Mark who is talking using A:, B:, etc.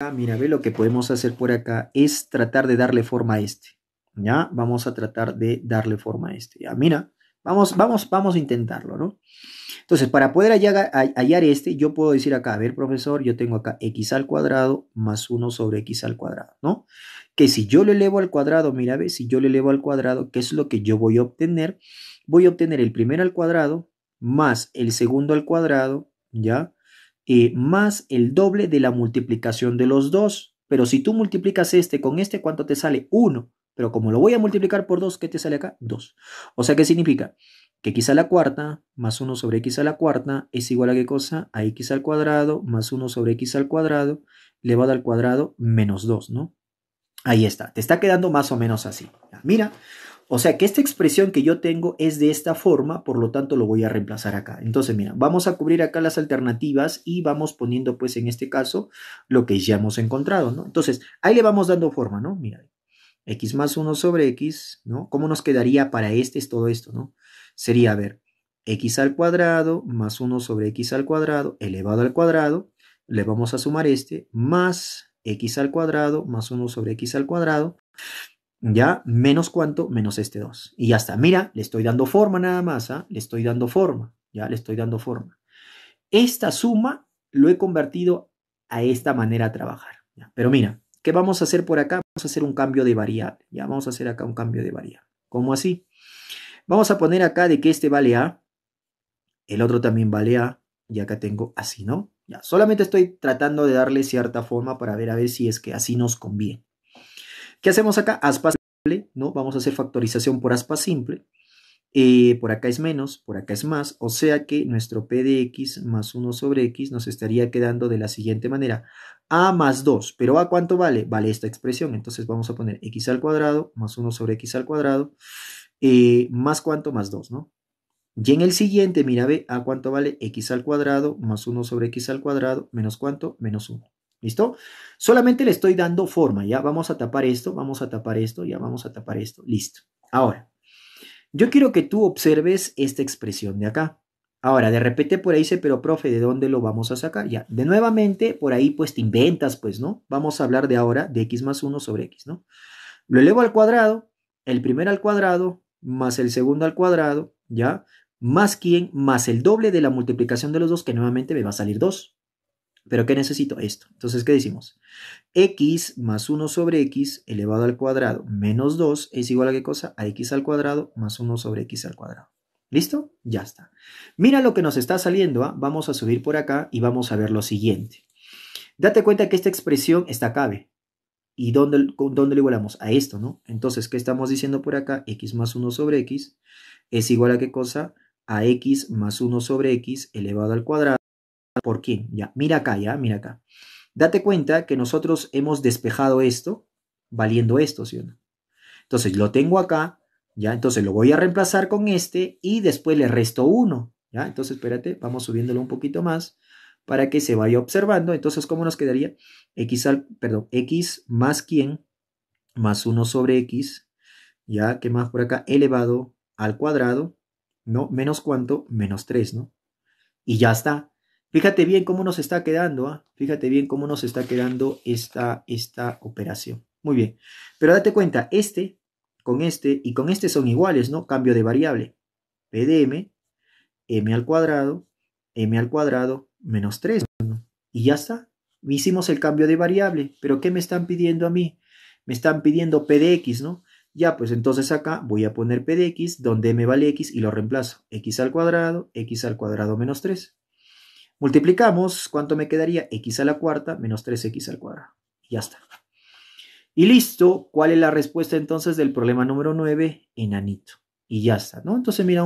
A: Ah, mira, ve lo que podemos hacer por acá es tratar de darle forma a este. ¿Ya? Vamos a tratar de darle forma a este. Ya, ah, mira, vamos, vamos, vamos a intentarlo, ¿no? Entonces, para poder hallar, este, yo puedo decir acá, a ver, profesor, yo tengo acá x al cuadrado más 1 sobre x al cuadrado, ¿no? Que si yo lo elevo al cuadrado, mira, ve, si yo lo elevo al cuadrado, ¿qué es lo que yo voy a obtener? Voy a obtener el primero al cuadrado más el segundo al cuadrado, ¿ya? más el doble de la multiplicación de los dos. Pero si tú multiplicas este con este, ¿cuánto te sale? 1. Pero como lo voy a multiplicar por 2, ¿qué te sale acá? 2. O sea, ¿qué significa? Que x a la cuarta más 1 sobre x a la cuarta es igual a qué cosa? A x al cuadrado más 1 sobre x al cuadrado elevado al cuadrado menos 2, ¿no? Ahí está. Te está quedando más o menos así. Mira, o sea que esta expresión que yo tengo es de esta forma, por lo tanto lo voy a reemplazar acá. Entonces, mira, vamos a cubrir acá las alternativas y vamos poniendo, pues en este caso, lo que ya hemos encontrado, ¿no? Entonces, ahí le vamos dando forma, ¿no? Mira, x más 1 sobre x, ¿no? ¿Cómo nos quedaría para este es todo esto, ¿no? Sería, a ver, x al cuadrado más 1 sobre x al cuadrado elevado al cuadrado, le vamos a sumar este, más x al cuadrado más 1 sobre x al cuadrado, ¿Ya? Menos cuánto, menos este 2. Y ya está. Mira, le estoy dando forma nada más, ¿ah? Le estoy dando forma, ¿ya? Le estoy dando forma. Esta suma lo he convertido a esta manera de trabajar. Pero mira, ¿qué vamos a hacer por acá? Vamos a hacer un cambio de variable, ¿ya? Vamos a hacer acá un cambio de variable. ¿Cómo así? Vamos a poner acá de que este vale A, el otro también vale A, y acá tengo así, ¿no? Ya, solamente estoy tratando de darle cierta forma para ver a ver si es que así nos conviene. ¿Qué hacemos acá? Aspa simple, ¿no? Vamos a hacer factorización por aspa simple. Eh, por acá es menos, por acá es más, o sea que nuestro p de x más 1 sobre x nos estaría quedando de la siguiente manera, a más 2, pero a cuánto vale? Vale esta expresión, entonces vamos a poner x al cuadrado más 1 sobre x al cuadrado, eh, más cuánto más 2, ¿no? Y en el siguiente, mira, ve a cuánto vale x al cuadrado más 1 sobre x al cuadrado menos cuánto, menos 1. ¿Listo? Solamente le estoy dando forma. Ya vamos a tapar esto, vamos a tapar esto, ya vamos a tapar esto. Listo. Ahora, yo quiero que tú observes esta expresión de acá. Ahora, de repente por ahí dice, pero profe, ¿de dónde lo vamos a sacar? Ya, de nuevamente, por ahí pues te inventas, pues, ¿no? Vamos a hablar de ahora de x más 1 sobre x, ¿no? Lo elevo al cuadrado, el primer al cuadrado, más el segundo al cuadrado, ¿ya? Más quién, más el doble de la multiplicación de los dos, que nuevamente me va a salir 2. ¿Pero qué necesito? Esto. Entonces, ¿qué decimos? x más 1 sobre x elevado al cuadrado menos 2 es igual a qué cosa? A x al cuadrado más 1 sobre x al cuadrado. ¿Listo? Ya está. Mira lo que nos está saliendo. ¿ah? Vamos a subir por acá y vamos a ver lo siguiente. Date cuenta que esta expresión está cabe. ¿Y dónde, dónde lo igualamos? A esto, ¿no? Entonces, ¿qué estamos diciendo por acá? x más 1 sobre x es igual a qué cosa? A x más 1 sobre x elevado al cuadrado. ¿Por quién? Ya, mira acá, ya, mira acá. Date cuenta que nosotros hemos despejado esto valiendo esto, ¿sí o no? Entonces lo tengo acá, ya, entonces lo voy a reemplazar con este y después le resto uno, ya. Entonces, espérate, vamos subiéndolo un poquito más para que se vaya observando. Entonces, ¿cómo nos quedaría? X, al, perdón, X más quién más 1 sobre X, ya, ¿qué más por acá? Elevado al cuadrado, ¿no? Menos cuánto, menos 3, ¿no? Y ya está. Fíjate bien cómo nos está quedando, ¿ah? fíjate bien cómo nos está quedando esta, esta operación. Muy bien, pero date cuenta, este con este y con este son iguales, ¿no? Cambio de variable. Pdm m, al cuadrado, m al cuadrado menos 3. Y ya está. Hicimos el cambio de variable, pero ¿qué me están pidiendo a mí? Me están pidiendo P de x, ¿no? Ya, pues entonces acá voy a poner P de x, donde m vale x y lo reemplazo. x al cuadrado, x al cuadrado menos 3. Multiplicamos, ¿cuánto me quedaría? x a la cuarta menos 3x al cuadrado. Ya está. Y listo, ¿cuál es la respuesta entonces del problema número 9? Enanito. Y ya está, ¿no? Entonces mira